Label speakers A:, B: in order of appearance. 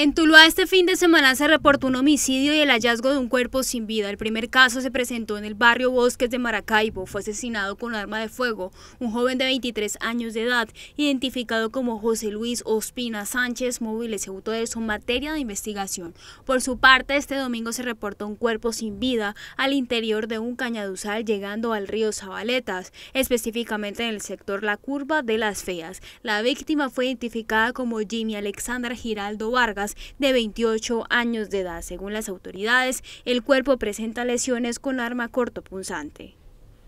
A: En Tuluá este fin de semana se reportó un homicidio y el hallazgo de un cuerpo sin vida. El primer caso se presentó en el barrio Bosques de Maracaibo. Fue asesinado con arma de fuego un joven de 23 años de edad, identificado como José Luis Ospina Sánchez, móviles de su materia de investigación. Por su parte, este domingo se reportó un cuerpo sin vida al interior de un cañaduzal llegando al río Zabaletas, específicamente en el sector La Curva de las Feas. La víctima fue identificada como Jimmy Alexander Giraldo Vargas de 28 años de edad. Según las autoridades, el cuerpo presenta lesiones con arma cortopunzante.